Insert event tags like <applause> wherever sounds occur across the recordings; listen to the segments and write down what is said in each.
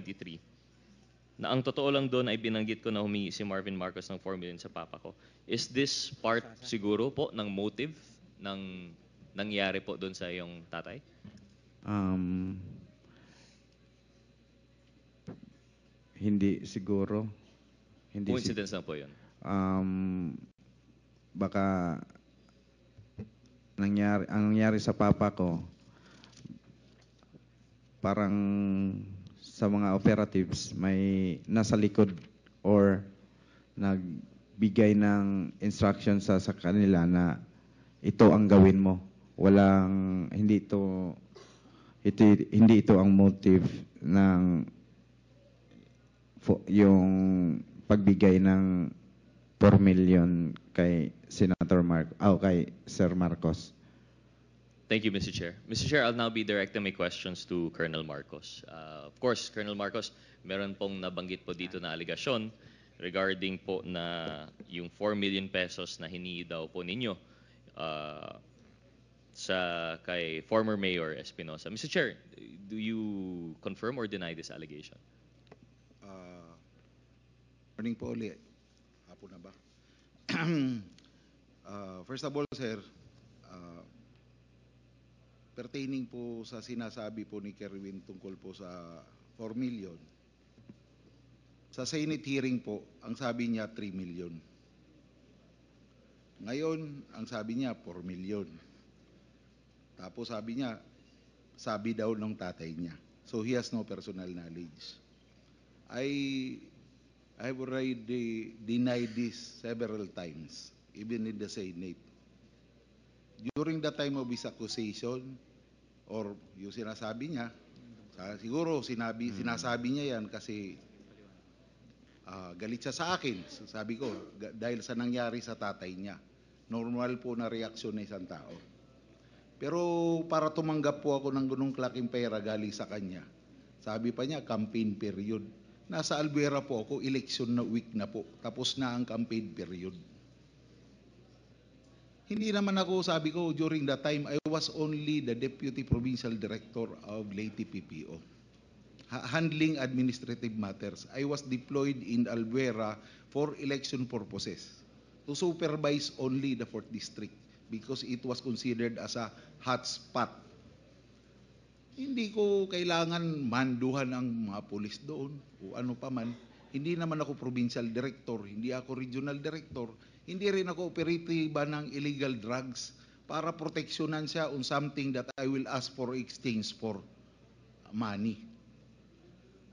2023 na ang totoo lang doon ay binanggit ko na humingi si Marvin Marcos ng 4 million sa papa ko. Is this part siguro po ng motive ng nangyari po doon sa iyong tatay? Um, hindi siguro. Hindi Coincidence si- lang po yun. Um, baka nangyari, ang nangyari sa papa ko, parang sa mga operatives may nasa likod or nagbigay ng instruction sa, sa kanila na ito ang gawin mo. Walang, hindi ito, ito hindi ito ang motive ng for, yung pagbigay ng 4 million kay Senator Mark, oh, ah, kay Sir Marcos. Thank you, Mr. Chair. Mr. Chair, I'll now be directing my questions to Colonel Marcos. Uh, of course, Colonel Marcos, meron pong nabanggit po dito na aligasyon regarding po na yung 4 million pesos na hinihi daw po ninyo uh, sa kay former Mayor Espinosa. Mr. Chair, do you confirm or deny this allegation? Uh, morning po ulit. Hapon na ba? <clears throat> uh, first of all, sir, pertaining po sa sinasabi po ni Kerwin tungkol po sa 4 million. Sa Senate hearing po, ang sabi niya 3 million. Ngayon, ang sabi niya 4 million. Tapos sabi niya, sabi daw ng tatay niya. So he has no personal knowledge. I I have already denied this several times, even in the Senate during the time of his accusation or yung sinasabi niya, siguro sinabi, hmm. sinasabi niya yan kasi uh, galit siya sa akin. sabi ko, dahil sa nangyari sa tatay niya. Normal po na reaksyon ng isang tao. Pero para tumanggap po ako ng ganung klaking pera galing sa kanya, sabi pa niya, campaign period. Nasa Albuera po ako, election na week na po. Tapos na ang campaign period. Hindi naman ako, sabi ko, during that time, I was only the Deputy Provincial Director of Leyte PPO. handling administrative matters. I was deployed in Albuera for election purposes to supervise only the 4th District because it was considered as a hot spot. Hindi ko kailangan manduhan ang mga polis doon o ano pa man. Hindi naman ako provincial director, hindi ako regional director hindi rin ako operatiba ng illegal drugs para proteksyonan siya on something that I will ask for exchange for money.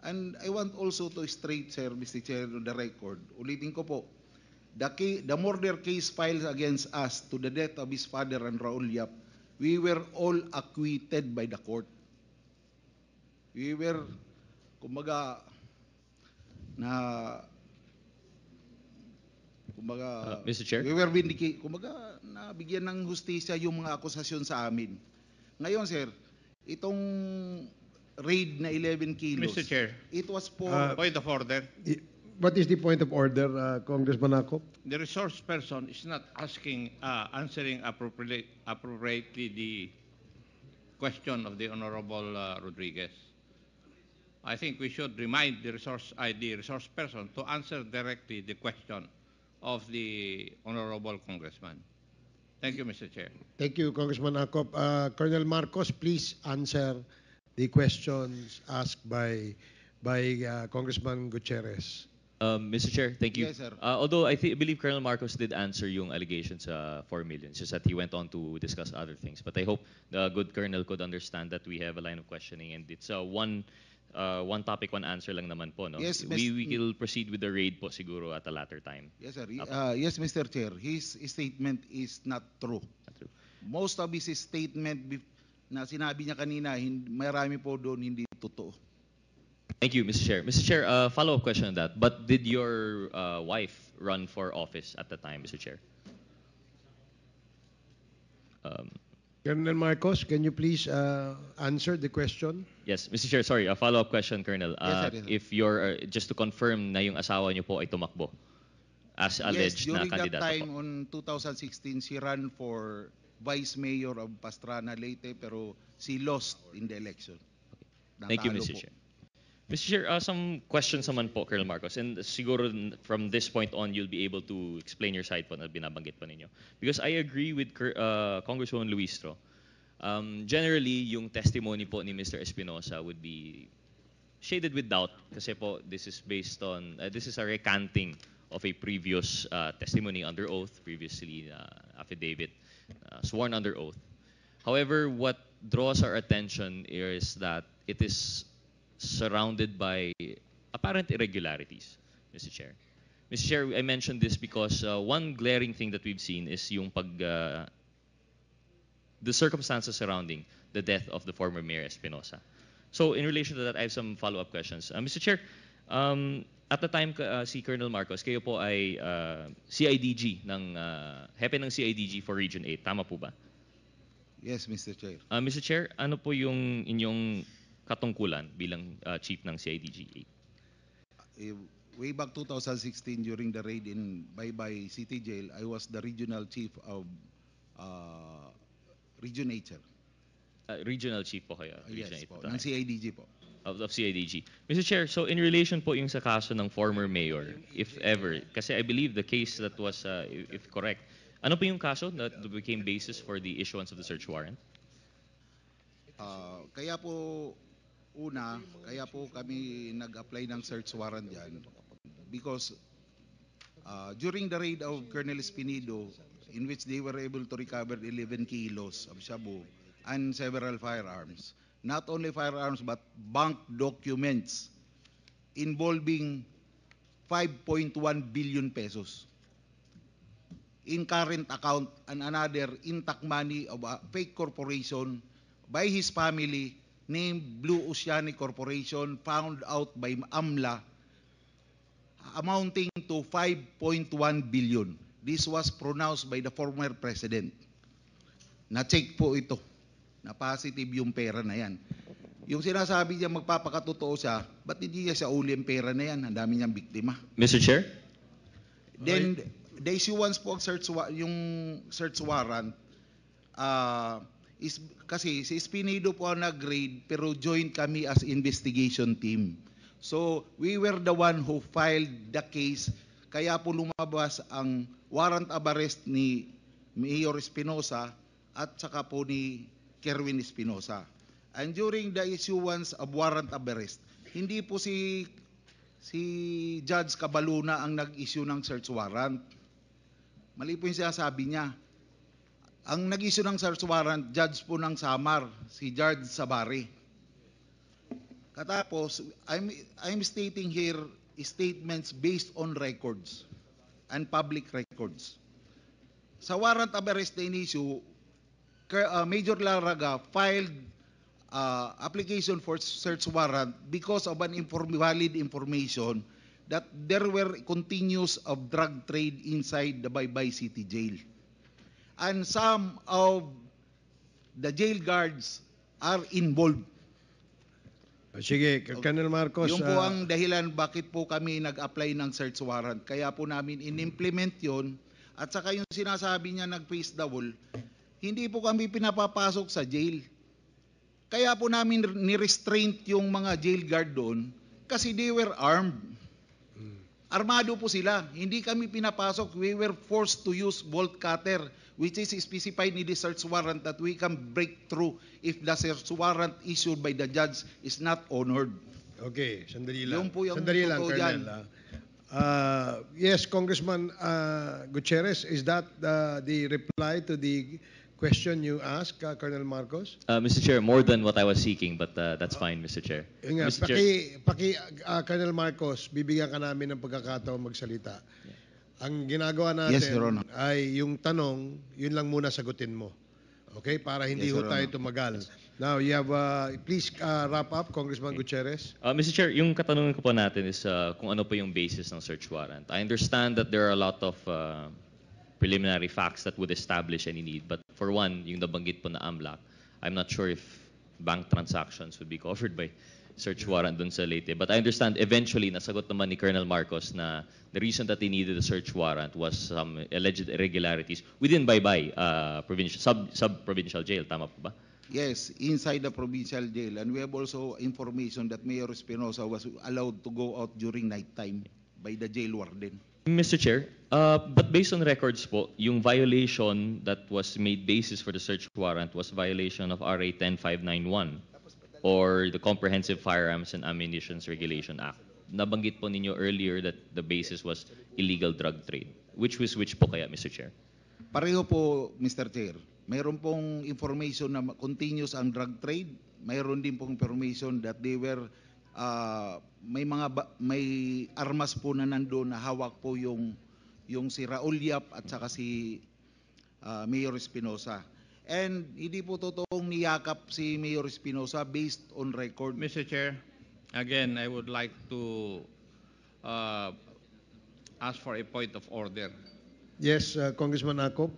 And I want also to straight, Sir, Mr. Chair, on the record. Ulitin ko po, the, case, the murder case filed against us to the death of his father and Raul Yap, we were all acquitted by the court. We were, kumbaga, na Kumbaga, uh, Mr. Chair? We were vindicated. Kumbaga, nabigyan ng hustisya yung mga akusasyon sa amin. Ngayon, sir, itong raid na 11 kilos. Mr. Chair. It was for... Uh, point of order. What is the point of order, uh, Congressman Akop? The resource person is not asking, uh, answering appropriately, appropriately the question of the Honorable uh, Rodriguez. I think we should remind the resource ID, resource person, to answer directly the question of the Honorable Congressman. Thank you, Mr. Chair. Thank you, Congressman Akop. Uh, Colonel Marcos, please answer the questions asked by by uh, Congressman Gutierrez. Um, Mr. Chair, thank you. Yes, sir. Uh, although I, I believe Colonel Marcos did answer yung allegations sa uh, 4 million, just that he went on to discuss other things. But I hope the good Colonel could understand that we have a line of questioning and it's uh, one uh, one topic, one answer lang naman po. No? Yes, we, will proceed with the raid po siguro at a later time. Yes, sir. Uh, yes, Mr. Chair. His statement is not true. Not true. Most of his statement na sinabi niya kanina, marami po doon hindi totoo. Thank you, Mr. Chair. Mr. Chair, uh, follow-up question on that. But did your uh, wife run for office at the time, Mr. Chair? Colonel Marcos, can you please uh, answer the question? Yes, Mr. Chair, sorry, a follow-up question, Colonel. Uh, yes, if you're, uh, just to confirm na yung asawa niyo po ay tumakbo as alleged yes, na kandidato Yes, during that time po. on 2016, she ran for Vice Mayor of Pastrana Leyte pero she lost in the election. Okay. Thank you, Mr. Po. Chair. Mr. Chair, uh, some questions naman po, Colonel Marcos. And siguro from this point on, you'll be able to explain your side po na binabanggit pa ninyo. Because I agree with uh, Congresswoman Luistro. Um, generally, yung testimony po ni Mr. Espinosa would be shaded with doubt kasi po this is based on, uh, this is a recanting of a previous uh, testimony under oath, previously uh, affidavit, uh, sworn under oath. However, what draws our attention is that it is surrounded by apparent irregularities, Mr. Chair. Mr. Chair, I mentioned this because uh, one glaring thing that we've seen is yung pag uh, the circumstances surrounding the death of the former Mayor Espinosa. So in relation to that, I have some follow-up questions. Uh, Mr. Chair, um, at the time uh, si Colonel Marcos, kayo po ay uh, CIDG ng uh, hepe ng CIDG for Region 8. Tama po ba? Yes, Mr. Chair. Uh, Mr. Chair, ano po yung inyong katungkulan bilang uh, chief ng CIDG8? Eh, way back 2016 during the raid in Baybay City Jail, I was the regional chief of uh, Region Uh, regional chief po kayo? Region yes po, ng CIDG po. Of, of CIDG. Mr. Chair, so in relation po yung sa kaso ng former mayor, if ever, kasi I believe the case that was, uh, if correct, ano po yung kaso that became basis for the issuance of the search warrant? Uh, kaya po Una, kaya po kami nag-apply ng search warrant dyan because uh, during the raid of Colonel Espinido, in which they were able to recover 11 kilos of shabu and several firearms, not only firearms but bank documents involving 5.1 billion pesos in current account and another intact money of a fake corporation by his family named Blue Oceanic Corporation found out by AMLA amounting to 5.1 billion. This was pronounced by the former president. Na-check po ito. Na-positive yung pera na yan. Yung sinasabi niya magpapakatotoo siya, ba't hindi niya sa uli ang pera na yan? Ang dami niyang biktima. Mr. Chair? Then, the issuance po ang search, yung search warrant, uh, is, kasi si Espinido po ang nag-grade pero joined kami as investigation team. So we were the one who filed the case kaya po lumabas ang warrant of arrest ni Mayor Espinosa at saka po ni Kerwin Espinosa. And during the issuance of warrant of arrest, hindi po si si Judge Cabaluna ang nag-issue ng search warrant. Mali po yung sinasabi niya ang nag-issue ng search warrant, judge po ng Samar, si Judge Sabari. Katapos, I'm, I'm stating here statements based on records and public records. Sa warrant of arrest na in-issue, uh, Major Laraga filed uh, application for search warrant because of an inform valid information that there were continuous of drug trade inside the Baybay City Jail and some of the jail guards are involved. Ah, sige, Colonel Marcos. Yung po ah, ang dahilan bakit po kami nag-apply ng search warrant. Kaya po namin inimplement yon at saka yung sinasabi niya nag-face the wall, hindi po kami pinapapasok sa jail. Kaya po namin ni-restraint yung mga jail guard doon kasi they were armed. Hmm. Armado po sila. Hindi kami pinapasok. We were forced to use bolt cutter which is specified in the search warrant that we can break through if the search warrant issued by the judge is not honored. Okay, sandali lang. Yun po yung sandali lang, Colonel. Dyan. Uh, yes, Congressman uh, Gutierrez, is that uh, the reply to the question you asked, uh, Colonel Marcos? Uh, Mr. Chair, more than what I was seeking, but uh, that's fine, Mr. Chair. Nga, Mr. Paki, Chair. paki uh, Colonel Marcos, bibigyan ka namin ng pagkakataon magsalita. Yeah. Ang ginagawa natin yes, ay yung tanong, yun lang muna sagutin mo. Okay? Para hindi yes, ho tayo tumagal. Yes. Now, you have, uh, please uh, wrap up, Congressman Gutierrez. Uh, Mr. Chair, yung katanungan ko po natin is uh, kung ano po yung basis ng search warrant. I understand that there are a lot of uh, preliminary facts that would establish any need. But for one, yung nabanggit po na AMLAC, I'm not sure if bank transactions would be covered by search warrant dun sa Leyte. Eh. But I understand eventually nasagot naman ni Colonel Marcos na the reason that he needed a search warrant was some alleged irregularities within Baybay uh, provincial sub sub-provincial jail. Tama po ba? Yes, inside the provincial jail. And we have also information that Mayor Espinosa was allowed to go out during night time by the jail warden. Mr. Chair, uh, but based on records po, yung violation that was made basis for the search warrant was violation of RA 10591 or the Comprehensive Firearms and Ammunition Regulation Act. Nabanggit po ninyo earlier that the basis was illegal drug trade. Which was which po kaya, Mr. Chair? Pareho po, Mr. Chair. Mayroon pong information na continuous ang drug trade. Mayroon din pong information that they were uh, may mga ba, may armas po na nandoon na hawak po yung yung si Raul Yap at saka si uh, Mayor Espinosa. And hindi po totoong niyakap si Mayor Espinosa based on record. Mr. Chair, again, I would like to uh, ask for a point of order. Yes, uh, Congressman Akop.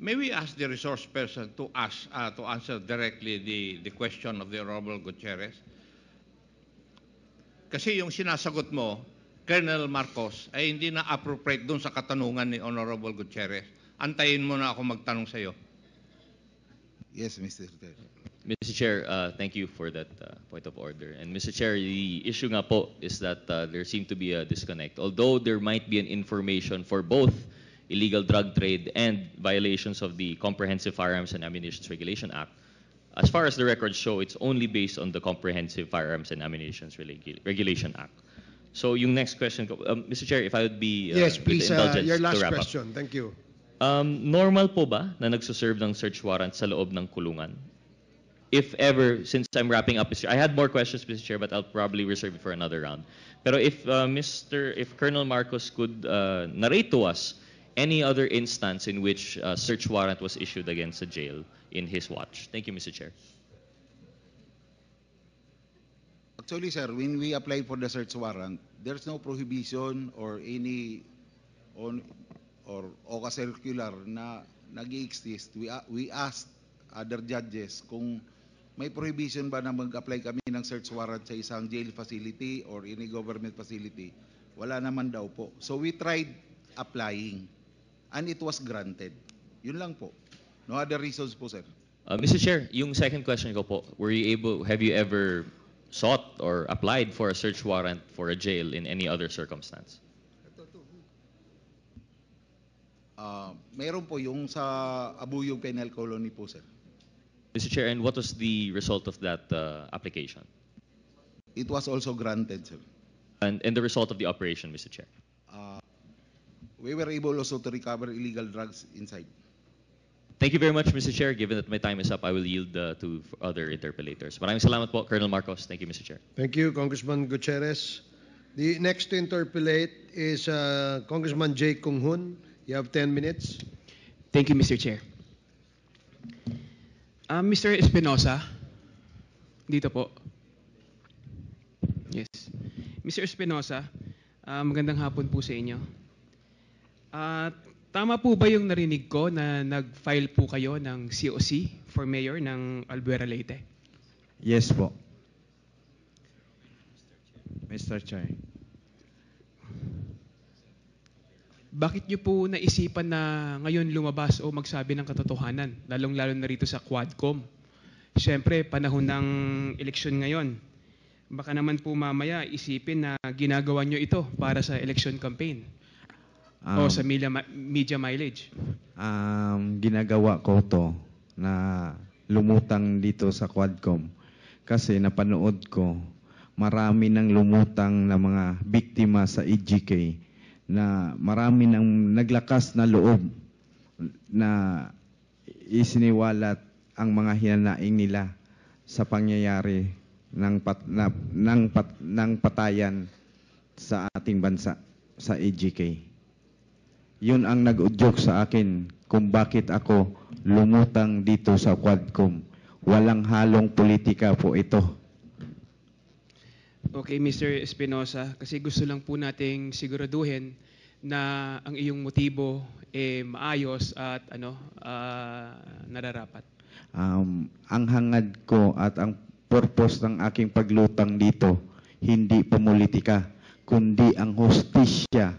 May we ask the resource person to ask uh, to answer directly the the question of the Honorable Gutierrez? Kasi yung sinasagot mo, Colonel Marcos, ay hindi na appropriate doon sa katanungan ni Honorable Gutierrez. Antayin mo na ako magtanong sa iyo. Yes, Mr. Secretary. Mr. Chair, uh, thank you for that uh, point of order. And Mr. Chair, the issue nga po is that uh, there seemed to be a disconnect. Although there might be an information for both illegal drug trade and violations of the Comprehensive Firearms and Ammunitions Regulation Act, as far as the records show, it's only based on the Comprehensive Firearms and Ammunitions Regu Regulation Act. So yung next question, um, Mr. Chair, if I would be uh, yes, please, uh, your last question. Up. Thank you. Um, normal po ba na nagsuserve ng search warrant sa loob ng kulungan? If ever, since I'm wrapping up, Mr. I had more questions, Mr. Chair, but I'll probably reserve it for another round. Pero if uh, Mr. If Colonel Marcos could uh, narrate to us any other instance in which a uh, search warrant was issued against a jail in his watch. Thank you, Mr. Chair. Actually, sir, when we apply for the search warrant, there's no prohibition or any on or OCA circular na nag-exist, we, we asked other judges kung may prohibition ba na mag-apply kami ng search warrant sa isang jail facility or any government facility. Wala naman daw po. So we tried applying and it was granted. Yun lang po. No other reasons po, sir. Uh, Mr. Chair, yung second question ko po, were you able, have you ever sought or applied for a search warrant for a jail in any other circumstance? Ah, meron po yung sa Abuyog Penal Colony po, sir. Mr. Chair, and what was the result of that uh, application? It was also granted, sir. And, and the result of the operation, Mr. Chair? Uh, we were able also to recover illegal drugs inside. Thank you very much, Mr. Chair. Given that my time is up, I will yield uh, to other interpellators. Maraming salamat po, Colonel Marcos. Thank you, Mr. Chair. Thank you, Congressman Gutierrez. The next to interpellate is uh, Congressman Jay Kung Hoon. You have 10 minutes. Thank you, Mr. Chair. Uh, ah, Mr. Espinosa, dito po. Yes. Mr. Espinosa, uh, magandang hapon po sa inyo. Uh, tama po ba yung narinig ko na nag-file po kayo ng COC for mayor ng Albuera Leyte? Yes po. Mr. Chair. bakit nyo po naisipan na ngayon lumabas o magsabi ng katotohanan, lalong-lalo na rito sa Quadcom? Siyempre, panahon ng eleksyon ngayon. Baka naman po mamaya isipin na ginagawa nyo ito para sa election campaign um, o sa media, media mileage. Um, ginagawa ko to na lumutang dito sa Quadcom kasi napanood ko marami nang lumutang na mga biktima sa EGK na marami mm-hmm. ng naglakas na loob na isiniwalat ang mga hinanaing nila sa pangyayari ng, pat, na, ng, pat, ng patayan sa ating bansa, sa AGK. Yun ang nag-udyok sa akin kung bakit ako lumutang dito sa Quadcom. Walang halong politika po ito. Okay, Mr. Espinosa, kasi gusto lang po nating siguraduhin na ang iyong motibo eh maayos at ano uh, nararapat. Um, ang hangad ko at ang purpose ng aking paglutang dito, hindi pumulitika, kundi ang hostisya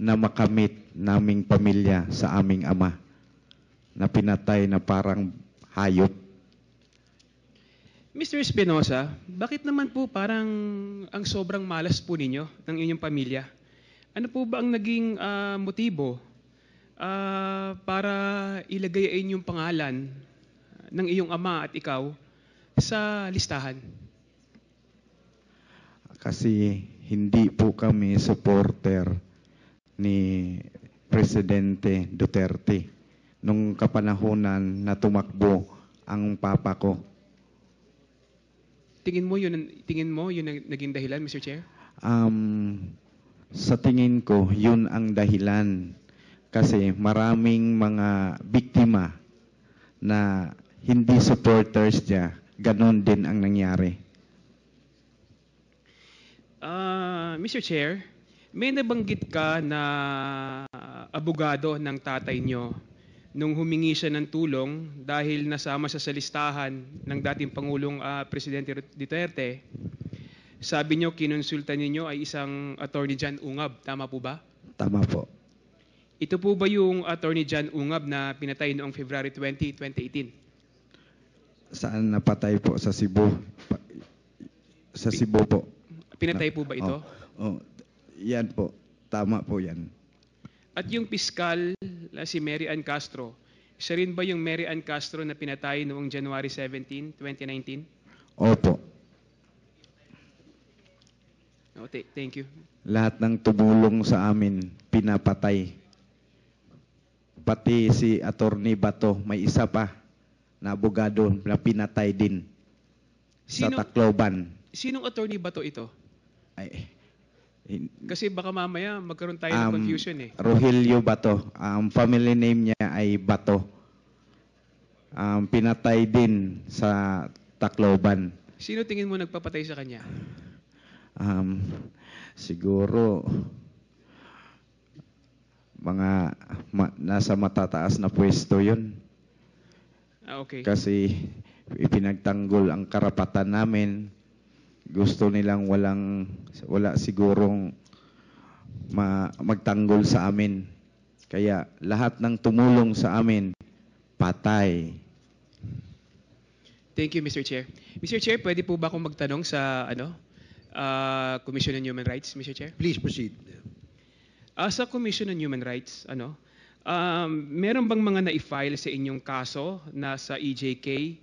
na makamit naming pamilya sa aming ama na pinatay na parang hayop Mr. Espinosa, bakit naman po parang ang sobrang malas po ninyo ng inyong pamilya? Ano po ba ang naging uh, motibo uh, para ilagayin yung pangalan ah, ng iyong ama at ikaw sa listahan? Kasi hindi po kami supporter ni Presidente Duterte nung kapanahonan na tumakbo ang papa ko Tingin mo yun, tingin mo yun ang naging dahilan, Mr. Chair? Um, sa tingin ko, yun ang dahilan. Kasi maraming mga biktima na hindi supporters niya, ganun din ang nangyari. Uh, ah, Mr. Chair, may nabanggit ka na abogado ng tatay niyo nung humingi siya ng tulong dahil nasama siya sa listahan ng dating Pangulong uh, Presidente Duterte, sabi niyo kinonsulta niyo ay isang attorney John Ungab, tama po ba? Tama po. Ito po ba yung attorney John Ungab na pinatay noong February 20, 2018? Saan napatay po sa Cebu? sa Cebu po. Pinatay po ba ito? Oh, oh, yan po. Tama po yan. At yung piskal na si Mary Ann Castro, siya rin ba yung Mary Ann Castro na pinatay noong January 17, 2019? Opo. Oh, th- thank you. Lahat ng tubulong sa amin, pinapatay. Pati si Attorney Bato, may isa pa na abogado na pinatay din sa Sino- Tacloban. Sinong attorney Bato ito? Ay, kasi baka mamaya magkaroon tayo ng um, confusion eh. Rogelio Bato. Ang um, family name niya ay Bato. Um, pinatay din sa Tacloban. Sino tingin mo nagpapatay sa kanya? Um, siguro mga ma, nasa matataas na pwesto yun. Ah, okay. Kasi ipinagtanggol ang karapatan namin gusto nilang walang wala sigurong ma, magtanggol sa amin. Kaya lahat ng tumulong sa amin, patay. Thank you, Mr. Chair. Mr. Chair, pwede po ba akong magtanong sa ano? Uh, Commission on Human Rights, Mr. Chair? Please proceed. Uh, sa Commission on Human Rights, ano? Um, meron bang mga na-file sa inyong kaso na sa EJK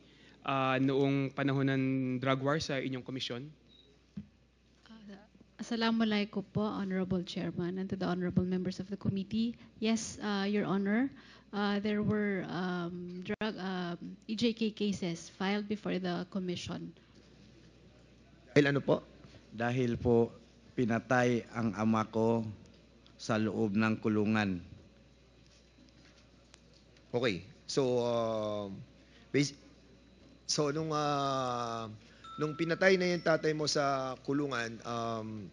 uh, noong panahon ng drug war sa inyong komisyon? Ah, Assalamualaikum po, Honorable Chairman, and to the Honorable Members of the Committee. Yes, uh, Your Honor, uh, there were um, drug um, EJK cases filed before the Commission. Dahil ano po? Dahil po pinatay ang ama ko sa loob ng kulungan. Okay. So, uh, um, based, So nung uh, nung pinatay na yung tatay mo sa kulungan, um,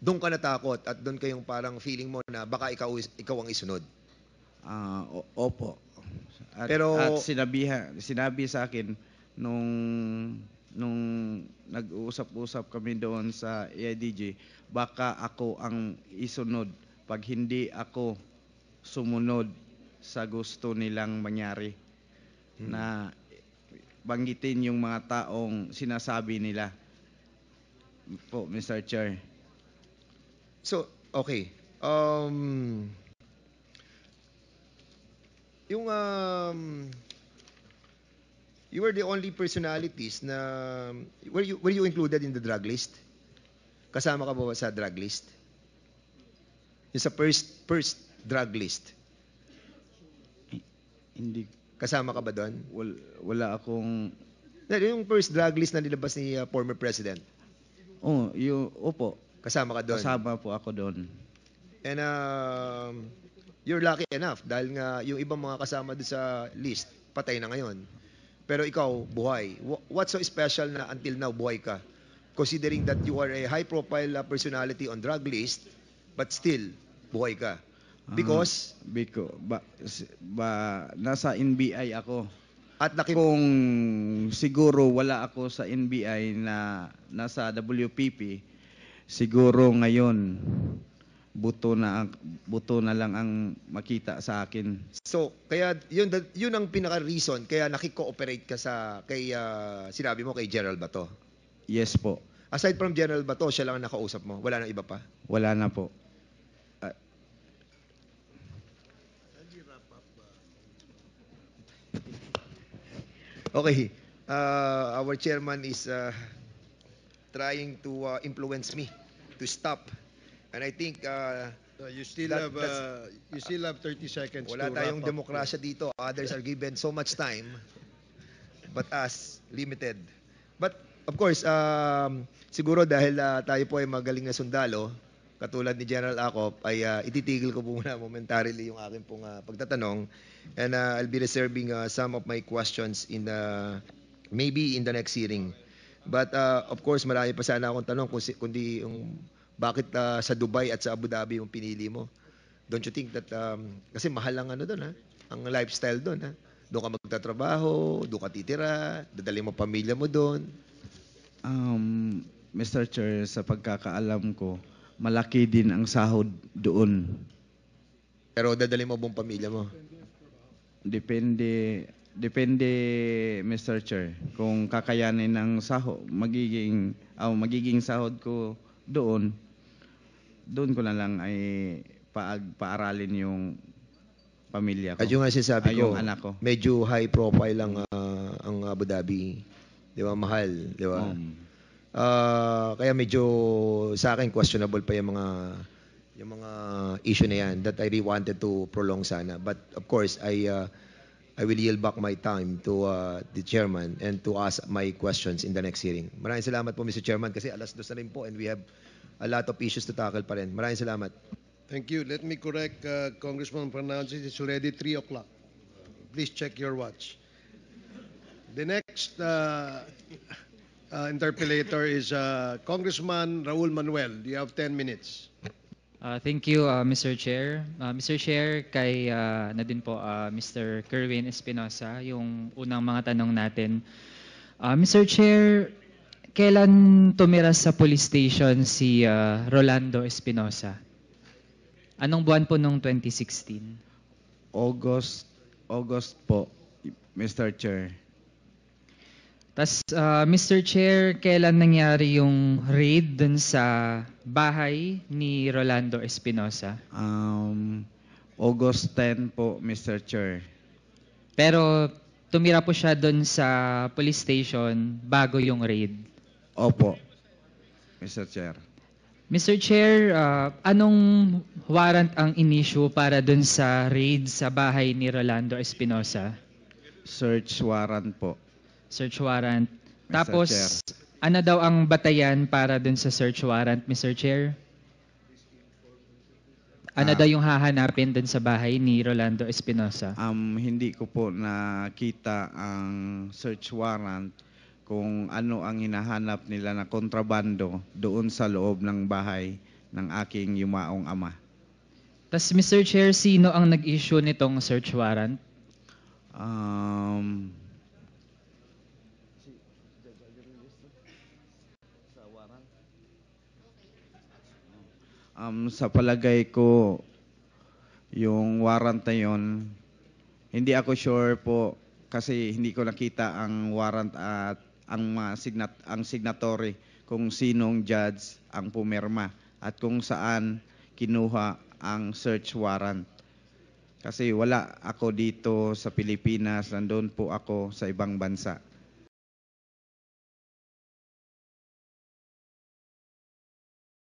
doon ka natakot at doon kayong parang feeling mo na baka ikaw, ikaw ang isunod. Ah, uh, opo. At, Pero at sinabiha, sinabi sa akin nung nung nag-uusap-usap kami doon sa AIDG, baka ako ang isunod pag hindi ako sumunod sa gusto nilang mangyari. Mm. na banggitin yung mga taong sinasabi nila. Po, Mr. Chair. So, okay. Um, yung um, you were the only personalities na were you were you included in the drug list? Kasama ka ba sa drug list? Yung sa first first drug list. Hindi Kasama ka ba doon? Wal, wala akong... Yung first drug list na nilabas ni uh, former president. Oh, yung, opo. Kasama ka doon? Kasama po ako doon. And uh, you're lucky enough dahil nga yung ibang mga kasama doon sa list, patay na ngayon. Pero ikaw, buhay. What's so special na until now buhay ka? Considering that you are a high-profile uh, personality on drug list, but still, buhay ka. Ah, Because? Ah, biko, ba, ba, nasa NBI ako. At naki- Kung siguro wala ako sa NBI na nasa WPP, siguro ngayon, buto na, buto na lang ang makita sa akin. So, kaya yun, yun ang pinaka-reason kaya nakikooperate ka sa, kay, uh, sinabi mo kay General Bato? Yes po. Aside from General Bato, siya lang ang nakausap mo? Wala nang iba pa? Wala na po. Okay. Uh, our chairman is uh, trying to uh, influence me to stop. And I think uh, No, you still That- have uh, you still have 30 seconds wala to tayong wrap up. demokrasya dito. Others are given so much time. But us, limited. But of course, um, siguro dahil uh, tayo po ay magaling na sundalo, katulad ni General Acop, ay uh, ititigil ko po muna momentarily yung aking pong uh, pagtatanong. And uh, I'll be reserving uh, some of my questions in the, maybe in the next hearing. But uh, of course, marami pa sana akong tanong kung kundi yung bakit uh, sa Dubai at sa Abu Dhabi yung pinili mo. Don't you think that, um, kasi mahal ang ano doon ha, ang lifestyle doon ha. Doon ka magtatrabaho, doon ka titira, dadali mo pamilya mo doon. Um, Mr. Chair, sa pagkakaalam ko, malaki din ang sahod doon. Pero dadali mo buong pamilya mo. Depende, depende Mr. Chair, kung kakayanin ng sahod, magiging, oh, magiging sahod ko doon, doon ko na lang ay paag, paaralin yung pamilya ko. At yung nga sinasabi ah, ko, anak ko, medyo high profile ang, uh, ang Abu Dhabi. Di ba? Mahal. Di ba? Um, Uh, kaya medyo sa akin questionable pa yung mga yung mga issue na yan that I really wanted to prolong sana. But of course, I uh, I will yield back my time to uh, the chairman and to ask my questions in the next hearing. Maraming salamat po Mr. Chairman kasi alas dos na rin po and we have a lot of issues to tackle pa rin. Maraming salamat. Thank you. Let me correct uh, Congressman Fernandez. It's already 3 o'clock. Please check your watch. The next uh, uh, interpellator is uh, Congressman Raul Manuel. You have 10 minutes. Uh, thank you, uh, Mr. Chair. Uh, Mr. Chair, kay uh, na din po uh, Mr. Kerwin Espinosa, yung unang mga tanong natin. Uh, Mr. Chair, kailan tumira sa police station si uh, Rolando Espinosa? Anong buwan po nung 2016? August, August po, Mr. Chair. Tapos, uh, ah, Mr. Chair, kailan nangyari yung raid dun sa bahay ni Rolando Espinosa? Um, August 10 po, Mr. Chair. Pero tumira po siya dun sa police station bago yung raid. Opo, Mr. Chair. Mr. Chair, uh, anong warrant ang inissue para dun sa raid sa bahay ni Rolando Espinosa? Search warrant po. Search warrant. Mr. Tapos, Chair. ano daw ang batayan para dun sa search warrant, Mr. Chair? Ano ah. daw yung hahanapin dun sa bahay ni Rolando Espinosa? Um, hindi ko po nakita ang search warrant kung ano ang hinahanap nila na kontrabando doon sa loob ng bahay ng aking yumaong ama. Tapos, Mr. Chair, sino ang nag-issue nitong search warrant? Um, Um, sa palagay ko, yung warrant na yun, hindi ako sure po kasi hindi ko nakita ang warrant at ang signat ang signatory kung sinong judge ang pumirma at kung saan kinuha ang search warrant. Kasi wala ako dito sa Pilipinas, nandoon po ako sa ibang bansa.